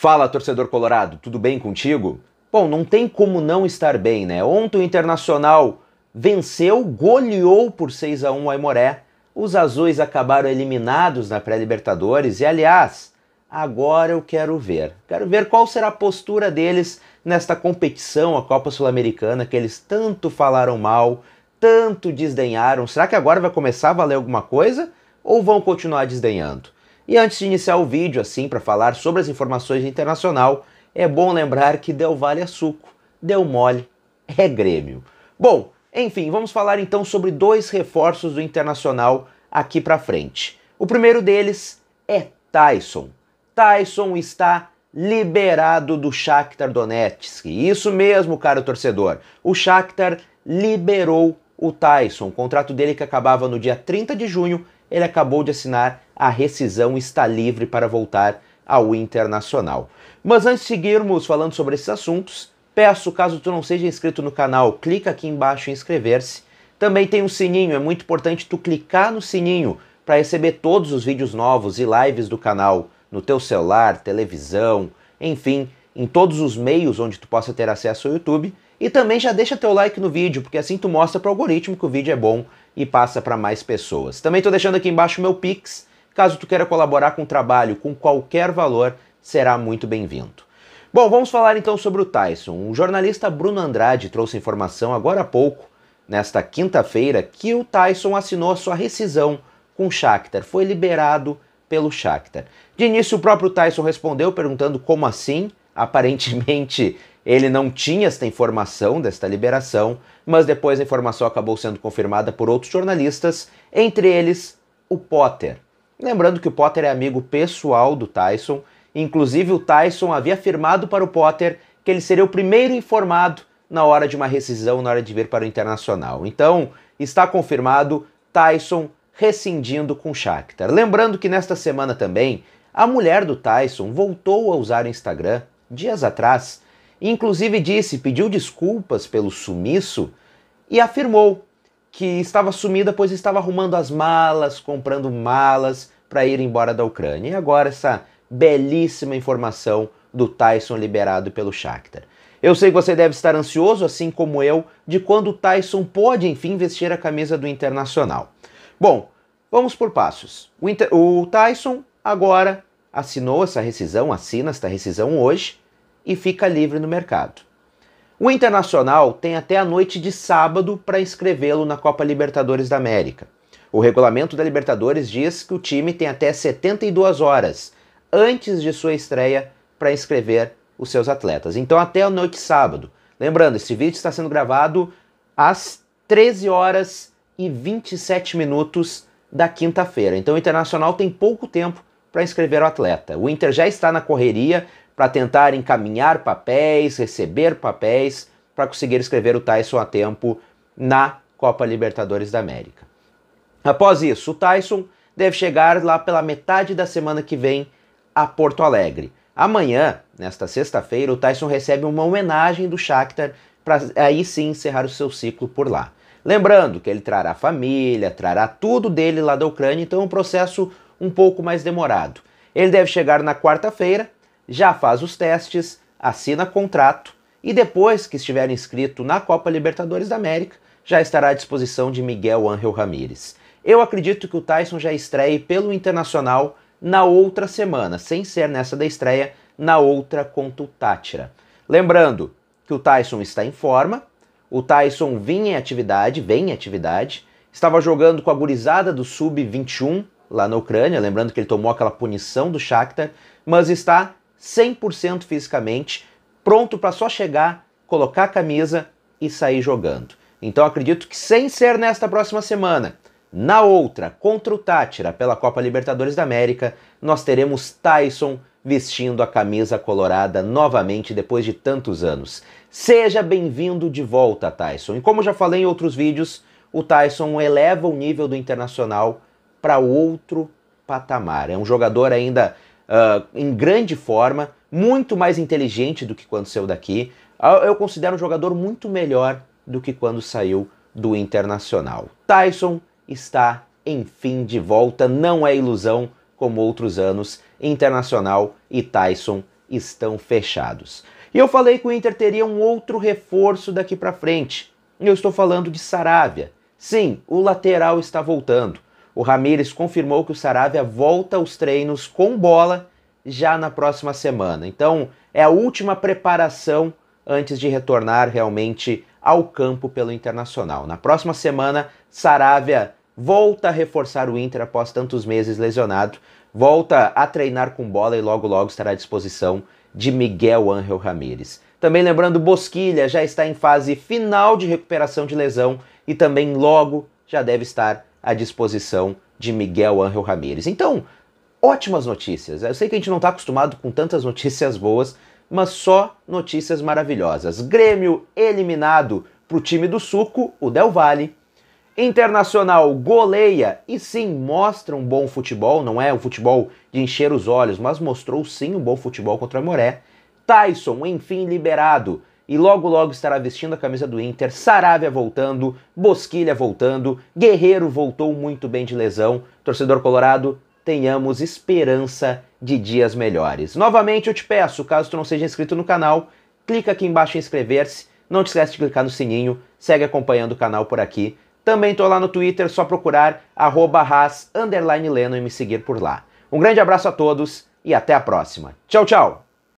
Fala, torcedor colorado, tudo bem contigo? Bom, não tem como não estar bem, né? Ontem o Internacional venceu, goleou por 6 a 1 o Aimoré. Os azuis acabaram eliminados na pré-Libertadores e, aliás, agora eu quero ver. Quero ver qual será a postura deles nesta competição, a Copa Sul-Americana, que eles tanto falaram mal, tanto desdenharam. Será que agora vai começar a valer alguma coisa ou vão continuar desdenhando? E antes de iniciar o vídeo, assim, para falar sobre as informações internacional, é bom lembrar que Del Vale é suco, Del Mole é Grêmio. Bom, enfim, vamos falar então sobre dois reforços do Internacional aqui para frente. O primeiro deles é Tyson. Tyson está liberado do Shakhtar Donetsk. Isso mesmo, cara torcedor. O Shakhtar liberou o Tyson. O contrato dele que acabava no dia 30 de junho, ele acabou de assinar a rescisão está livre para voltar ao Internacional. Mas antes de seguirmos falando sobre esses assuntos, peço, caso tu não seja inscrito no canal, clica aqui embaixo em inscrever-se. Também tem um sininho, é muito importante tu clicar no sininho para receber todos os vídeos novos e lives do canal no teu celular, televisão, enfim, em todos os meios onde tu possa ter acesso ao YouTube. E também já deixa teu like no vídeo, porque assim tu mostra para o algoritmo que o vídeo é bom e passa para mais pessoas. Também estou deixando aqui embaixo meu Pix, Caso tu queira colaborar com o trabalho com qualquer valor, será muito bem-vindo. Bom, vamos falar então sobre o Tyson. O jornalista Bruno Andrade trouxe informação agora há pouco, nesta quinta-feira, que o Tyson assinou a sua rescisão com o Shakhtar, foi liberado pelo Shakhtar. De início, o próprio Tyson respondeu perguntando como assim. Aparentemente, ele não tinha esta informação desta liberação, mas depois a informação acabou sendo confirmada por outros jornalistas, entre eles o Potter. Lembrando que o Potter é amigo pessoal do Tyson, inclusive o Tyson havia afirmado para o Potter que ele seria o primeiro informado na hora de uma rescisão, na hora de vir para o Internacional. Então, está confirmado Tyson rescindindo com Shakhtar. Lembrando que nesta semana também, a mulher do Tyson voltou a usar o Instagram dias atrás, inclusive disse, pediu desculpas pelo sumiço e afirmou que estava sumida pois estava arrumando as malas, comprando malas para ir embora da Ucrânia. E agora essa belíssima informação do Tyson liberado pelo Shakhtar. Eu sei que você deve estar ansioso, assim como eu, de quando o Tyson pode enfim vestir a camisa do Internacional. Bom, vamos por passos. O, Inter... o Tyson agora assinou essa rescisão, assina esta rescisão hoje e fica livre no mercado. O Internacional tem até a noite de sábado para inscrevê-lo na Copa Libertadores da América. O regulamento da Libertadores diz que o time tem até 72 horas antes de sua estreia para inscrever os seus atletas. Então até a noite de sábado. Lembrando, esse vídeo está sendo gravado às 13 horas e 27 minutos da quinta-feira. Então o Internacional tem pouco tempo para inscrever o atleta. O Inter já está na correria, para tentar encaminhar papéis, receber papéis, para conseguir escrever o Tyson a tempo na Copa Libertadores da América. Após isso, o Tyson deve chegar lá pela metade da semana que vem a Porto Alegre. Amanhã, nesta sexta-feira, o Tyson recebe uma homenagem do Shakhtar para aí sim encerrar o seu ciclo por lá. Lembrando que ele trará família, trará tudo dele lá da Ucrânia, então é um processo um pouco mais demorado. Ele deve chegar na quarta-feira, já faz os testes, assina contrato e depois que estiver inscrito na Copa Libertadores da América, já estará à disposição de Miguel Ángel Ramírez. Eu acredito que o Tyson já estreie pelo Internacional na outra semana, sem ser nessa da estreia, na outra contra o Tátira. Lembrando que o Tyson está em forma, o Tyson vinha em atividade, vem em atividade, estava jogando com a gurizada do Sub-21 lá na Ucrânia, lembrando que ele tomou aquela punição do Shakhtar, mas está 100% fisicamente, pronto para só chegar, colocar a camisa e sair jogando. Então acredito que sem ser nesta próxima semana, na outra, contra o Tátira pela Copa Libertadores da América, nós teremos Tyson vestindo a camisa colorada novamente depois de tantos anos. Seja bem-vindo de volta, Tyson. E como já falei em outros vídeos, o Tyson eleva o nível do internacional para outro patamar. É um jogador ainda uh, em grande forma, muito mais inteligente do que quando saiu daqui. Ah, eu considero um jogador muito melhor do que quando saiu do Internacional. Tyson está, enfim, de volta, não é ilusão como outros anos. Internacional e Tyson estão fechados. E eu falei que o Inter teria um outro reforço daqui para frente. Eu estou falando de Saravia. Sim, o lateral está voltando. O Ramires confirmou que o Saravia volta aos treinos com bola já na próxima semana. Então, é a última preparação antes de retornar realmente ao campo pelo Internacional. Na próxima semana, Saravia volta a reforçar o Inter após tantos meses lesionado, volta a treinar com bola e logo logo estará à disposição de Miguel Ángel Ramírez. Também lembrando, Bosquilha já está em fase final de recuperação de lesão e também logo já deve estar à disposição de Miguel Ángel Ramírez. Então, ótimas notícias. Eu sei que a gente não está acostumado com tantas notícias boas, mas só notícias maravilhosas. Grêmio eliminado para o time do Suco, o Del Valle. Internacional goleia e sim mostra um bom futebol, não é um futebol de encher os olhos, mas mostrou sim um bom futebol contra o Moré. Tyson, enfim, liberado e logo logo estará vestindo a camisa do Inter, Saravia voltando, Bosquilha voltando, Guerreiro voltou muito bem de lesão. Torcedor colorado, tenhamos esperança de dias melhores. Novamente eu te peço, caso tu não seja inscrito no canal, clica aqui embaixo em inscrever-se, não te esquece de clicar no sininho, segue acompanhando o canal por aqui. Também tô lá no Twitter, só procurar arroba e me seguir por lá. Um grande abraço a todos e até a próxima. Tchau, tchau!